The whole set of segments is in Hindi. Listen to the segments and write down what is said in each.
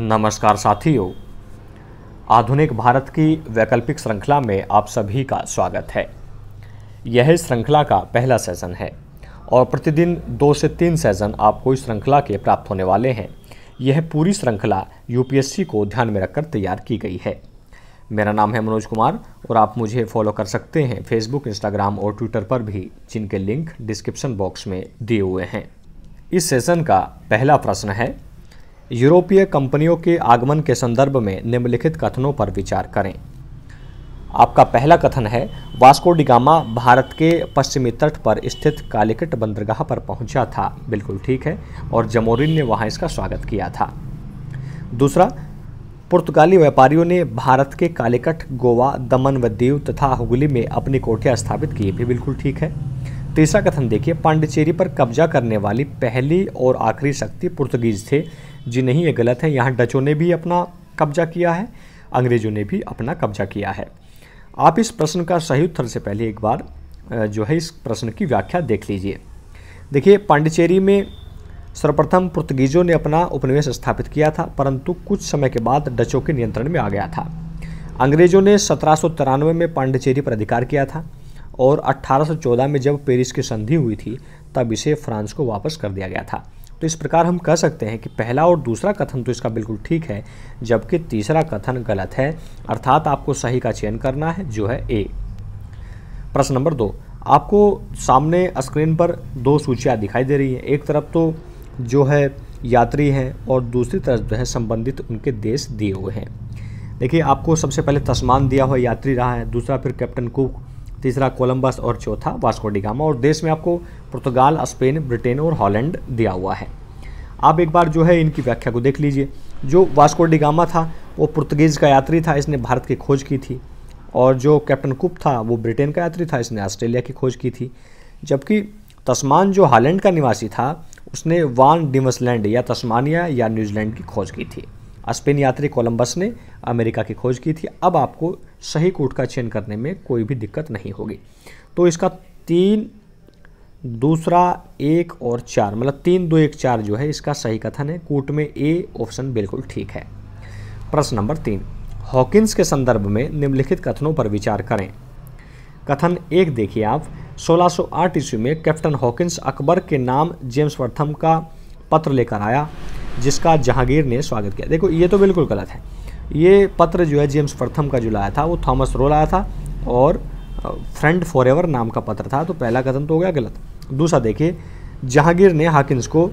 नमस्कार साथियों आधुनिक भारत की वैकल्पिक श्रृंखला में आप सभी का स्वागत है यह श्रृंखला का पहला सेशन है और प्रतिदिन दो से तीन सेशन आपको इस श्रृंखला के प्राप्त होने वाले हैं यह पूरी श्रृंखला यूपीएससी को ध्यान में रखकर तैयार की गई है मेरा नाम है मनोज कुमार और आप मुझे फॉलो कर सकते हैं फेसबुक इंस्टाग्राम और ट्विटर पर भी जिनके लिंक डिस्क्रिप्शन बॉक्स में दिए हुए हैं इस सेशन का पहला प्रश्न है यूरोपीय कंपनियों के आगमन के संदर्भ में निम्नलिखित कथनों पर विचार करें आपका पहला कथन है वास्को डिगामा भारत के पश्चिमी तट पर स्थित कालिकट बंदरगाह पर पहुंचा था बिल्कुल ठीक है और जमोरिन ने वहां इसका स्वागत किया था दूसरा पुर्तगाली व्यापारियों ने भारत के कालिकट गोवा दमन व दीव तथा हुगली में अपनी कोठियाँ स्थापित की भी बिल्कुल ठीक है तीसरा कथन देखिए पांडिचेरी पर कब्जा करने वाली पहली और आखिरी शक्ति पुर्तगीज थे जी नहीं ये गलत है यहाँ डचों ने भी अपना कब्जा किया है अंग्रेज़ों ने भी अपना कब्जा किया है आप इस प्रश्न का सही उत्तर से पहले एक बार जो है इस प्रश्न की व्याख्या देख लीजिए देखिए पांडिचेरी में सर्वप्रथम पुर्तगीजों ने अपना उपनिवेश स्थापित किया था परंतु कुछ समय के बाद डचों के नियंत्रण में आ गया था अंग्रेजों ने सत्रह में पांडिचेरी पर अधिकार किया था और 1814 में जब पेरिस की संधि हुई थी तब इसे फ्रांस को वापस कर दिया गया था तो इस प्रकार हम कह सकते हैं कि पहला और दूसरा कथन तो इसका बिल्कुल ठीक है जबकि तीसरा कथन गलत है अर्थात आपको सही का चयन करना है जो है ए प्रश्न नंबर दो आपको सामने स्क्रीन पर दो सूचियाँ दिखाई दे रही हैं एक तरफ तो जो है यात्री हैं और दूसरी तरफ जो है संबंधित उनके देश दिए हुए हैं देखिए आपको सबसे पहले तस्मान दिया हुआ यात्री रहा है दूसरा फिर कैप्टन कुक तीसरा कोलंबस और चौथा वास्कोडिगामा और देश में आपको पुर्तगाल स्पेन ब्रिटेन और हॉलैंड दिया हुआ है आप एक बार जो है इनकी व्याख्या को देख लीजिए जो वास्कोडिगामा था वो पुर्तगीज़ का यात्री था इसने भारत की खोज की थी और जो कैप्टन कुप था वो ब्रिटेन का यात्री था इसने ऑस्ट्रेलिया की खोज की थी जबकि तस्मान जो हालैंड का निवासी था उसने वान डिमसलैंड या तस्मानिया या न्यूजीलैंड की खोज की थी स्पेन यात्री कोलंबस ने अमेरिका की खोज की थी अब आपको सही कोट का चयन करने में कोई भी दिक्कत नहीं होगी तो इसका तीन दूसरा एक और चार मतलब तीन दो एक चार जो है इसका सही कथन है कोट में ए ऑप्शन बिल्कुल ठीक है प्रश्न नंबर तीन हॉकिंस के संदर्भ में निम्नलिखित कथनों पर विचार करें कथन एक देखिए आप 1608 ईस्वी में कैप्टन हॉकिंस अकबर के नाम जेम्स वर्थम का पत्र लेकर आया जिसका जहांगीर ने स्वागत किया देखो ये तो बिल्कुल गलत है ये पत्र जो है जेम्स प्रथम का जो लाया था वो थॉमस रो लाया था और फ्रेंड फॉर एवर नाम का पत्र था तो पहला कथन तो हो गया गलत दूसरा देखिए जहांगीर ने हाकिन्स को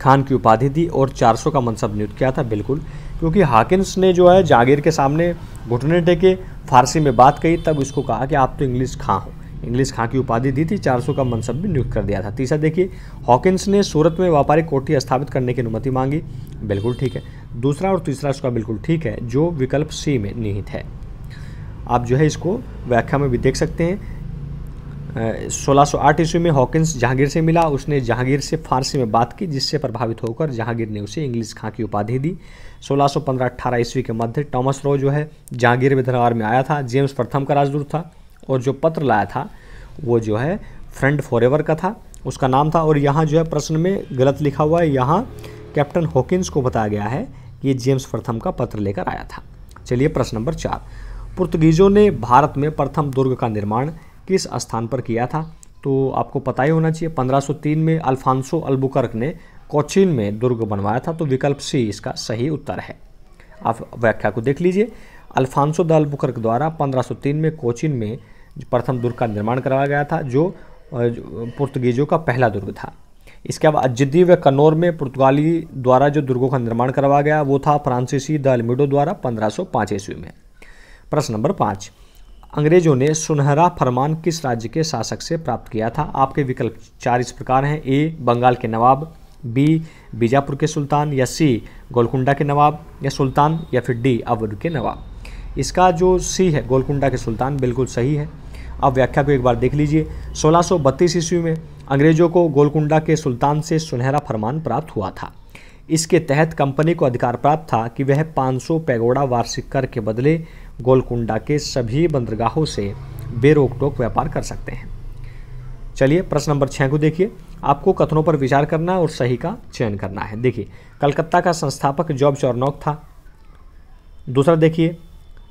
खान की उपाधि दी और 400 का मनसब नियुक्त किया था बिल्कुल क्योंकि हाकिंस ने जो है जहांगीर के सामने घुटने टेके फारसी में बात कही तब उसको कहा कि आप तो इंग्लिश खां हो इंग्लिश खां की उपाधि दी थी 400 का मनसब भी नियुक्त कर दिया था तीसरा देखिए हॉकिंस ने सूरत में व्यापारिक कोठी स्थापित करने की अनुमति मांगी बिल्कुल ठीक है दूसरा और तीसरा इसका बिल्कुल ठीक है जो विकल्प सी में निहित है आप जो है इसको व्याख्या में भी देख सकते हैं आठ ईस्वी में हॉकिंस जहांगीर से मिला उसने जहांगीर से फारसी में बात की जिससे प्रभावित होकर जहांगीर ने उसे इंग्लिश खां की उपाधि दी 1615-18 ईस्वी के मध्य टॉमस रो जो है जहांगीर में दरबार में आया था जेम्स प्रथम का राजदूत था और जो पत्र लाया था वो जो है फ्रेंड फॉर का था उसका नाम था और यहाँ जो है प्रश्न में गलत लिखा हुआ है यहाँ कैप्टन हॉकिस को बताया गया है कि ये जेम्स प्रथम का पत्र लेकर आया था चलिए प्रश्न नंबर चार पुर्तगीज़ों ने भारत में प्रथम दुर्ग का निर्माण किस स्थान पर किया था तो आपको पता ही होना चाहिए 1503 में अल्फांसो अल्बुकर्क ने कोचिन में दुर्ग बनवाया था तो विकल्प सी इसका सही उत्तर है आप व्याख्या को देख लीजिए अल्फांसो दाल बुकर्क द्वारा 1503 में कोचिन में प्रथम दुर्ग का निर्माण करवाया गया था जो पुर्तगीजों का पहला दुर्ग था इसके अलावा अजदी व कन्नौर में पुर्तगाली द्वारा जो दुर्गों का निर्माण करवाया गया वो था फ्रांसीसी द अल्मिडो द्वारा 1505 ईस्वी में प्रश्न नंबर पाँच अंग्रेजों ने सुनहरा फरमान किस राज्य के शासक से प्राप्त किया था आपके विकल्प चार इस प्रकार हैं ए बंगाल के नवाब बी बीजापुर के सुल्तान या सी गोलकुंडा के नवाब या सुल्तान या फिर डी अवध के नवाब इसका जो सी है गोलकुंडा के सुल्तान बिल्कुल सही है आप व्याख्या को एक बार देख लीजिए सोलह ईस्वी में अंग्रेज़ों को गोलकुंडा के सुल्तान से सुनहरा फरमान प्राप्त हुआ था इसके तहत कंपनी को अधिकार प्राप्त था कि वह 500 पैगोड़ा वार्षिक कर के बदले गोलकुंडा के सभी बंदरगाहों से बेरोक टोक व्यापार कर सकते हैं चलिए प्रश्न नंबर छः को देखिए आपको कथनों पर विचार करना और सही का चयन करना है देखिए कलकत्ता का संस्थापक जॉब चौरनौक था दूसरा देखिए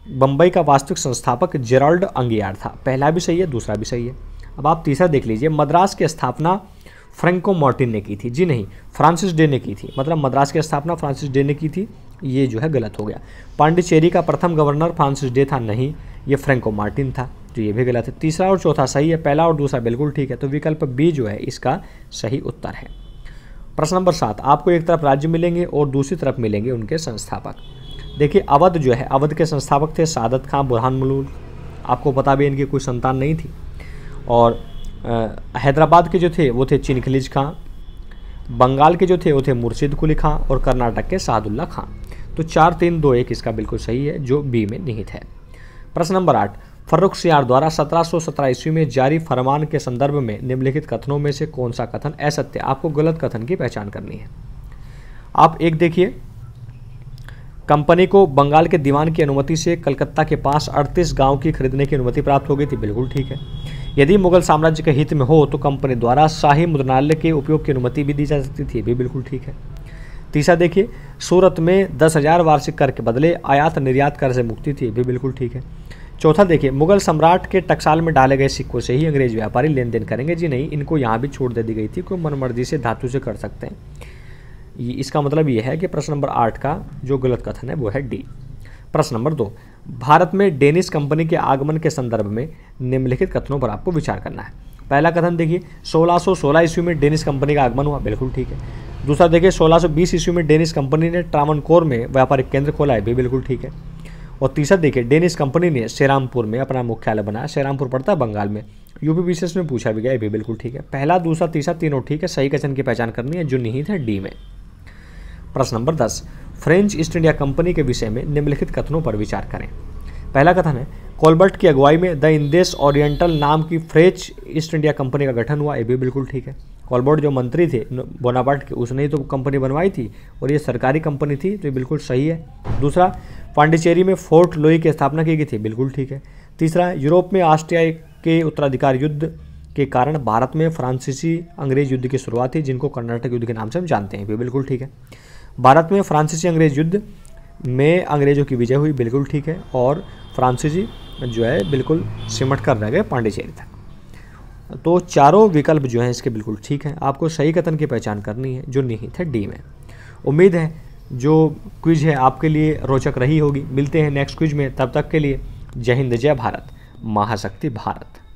बम्बई का वास्तविक संस्थापक जेराल्ड अंगियार था पहला भी सही है दूसरा भी सही है अब आप तीसरा देख लीजिए मद्रास की स्थापना फ्रेंको मार्टिन ने की थी जी नहीं फ्रांसिस डे ने की थी मतलब मद्रास की स्थापना फ्रांसिस डे ने की थी ये जो है गलत हो गया पांडिचेरी का प्रथम गवर्नर फ्रांसिस डे था नहीं ये फ्रेंको मार्टिन था तो ये भी गलत है तीसरा और चौथा सही है पहला और दूसरा बिल्कुल ठीक है तो विकल्प बी जो है इसका सही उत्तर है प्रश्न नंबर सात आपको एक तरफ राज्य मिलेंगे और दूसरी तरफ मिलेंगे उनके संस्थापक देखिए अवध जो है अवध के संस्थापक थे सादत खां बुरहान मलूल आपको पता भी इनकी कोई संतान नहीं थी और हैदराबाद के जो थे वो थे चिनखिलिज खां बंगाल के जो थे वो थे मुर्शिद कुली खां और कर्नाटक के सादुल्ला खां तो चार तीन दो एक इसका बिल्कुल सही है जो बी में निहित है प्रश्न नंबर आठ फर्रुख सियार द्वारा 1717 ईस्वी में जारी फरमान के संदर्भ में निम्नलिखित कथनों में से कौन सा कथन असत्य आपको गलत कथन की पहचान करनी है आप एक देखिए कंपनी को बंगाल के दीवान की अनुमति से कलकत्ता के पास 38 गांव की खरीदने की अनुमति प्राप्त हो गई थी बिल्कुल ठीक है यदि मुगल साम्राज्य के हित में हो तो कंपनी द्वारा शाही मुद्रणालय के उपयोग की अनुमति भी दी जा सकती थी भी बिल्कुल ठीक है तीसरा देखिए सूरत में दस हज़ार वार्षिक कर के बदले आयात निर्यात कर से मुक्ति थी भी बिल्कुल ठीक है चौथा देखिए मुगल सम्राट के टकसाल में डाले गए सिक्कों से ही अंग्रेज व्यापारी लेन देन करेंगे जी नहीं इनको यहाँ भी छूट दे दी गई थी कोई मनमर्जी से धातु से कर सकते हैं ये इसका मतलब ये है कि प्रश्न नंबर आठ का जो गलत कथन है वो है डी प्रश्न नंबर दो भारत में डेनिश कंपनी के आगमन के संदर्भ में निम्नलिखित कथनों पर आपको विचार करना है पहला कथन देखिए 1616 ईस्वी में डेनिश कंपनी का आगमन हुआ बिल्कुल ठीक है दूसरा देखिए 1620 ईस्वी में डेनिश कंपनी ने कोर में व्यापारिक केंद्र खोला है भी बिल्कुल ठीक है और तीसरा देखिए डेनिश कंपनी ने श्रीरामपुर में अपना मुख्यालय बनाया श्रीरामपुर पड़ता है बंगाल में यूपी विशेष में पूछा भी गया ये भी बिल्कुल ठीक है पहला दूसरा तीसरा तीनों ठीक है सही कथन की पहचान करनी है जो नहीं थे डी में प्रश्न नंबर दस फ्रेंच ईस्ट इंडिया कंपनी के विषय में निम्नलिखित कथनों पर विचार करें पहला कथन है कॉलबर्ट की अगुवाई में द इंदेश ओरिएंटल नाम की फ्रेंच ईस्ट इंडिया कंपनी का गठन हुआ ये भी बिल्कुल ठीक है कॉलबर्ट जो मंत्री थे बोनाबर्ट के उसने ही तो कंपनी बनवाई थी और ये सरकारी कंपनी थी तो ये बिल्कुल सही है दूसरा पांडिचेरी में फोर्ट लोई की स्थापना की गई थी बिल्कुल ठीक है तीसरा यूरोप में ऑस्ट्रिया के उत्तराधिकार युद्ध के कारण भारत में फ्रांसीसी अंग्रेज युद्ध की शुरुआत थी जिनको कर्नाटक युद्ध के नाम से हम जानते हैं ये बिल्कुल ठीक है भारत में फ्रांसीसी अंग्रेज युद्ध में अंग्रेजों की विजय हुई बिल्कुल ठीक है और फ्रांसीसी जो है बिल्कुल सिमट कर रह गए पांडिचेरी तक तो चारों विकल्प जो हैं इसके बिल्कुल ठीक हैं आपको सही कथन की पहचान करनी है जो निहित है डी में उम्मीद है जो क्विज है आपके लिए रोचक रही होगी मिलते हैं नेक्स्ट क्विज में तब तक के लिए जय हिंद जय भारत महाशक्ति भारत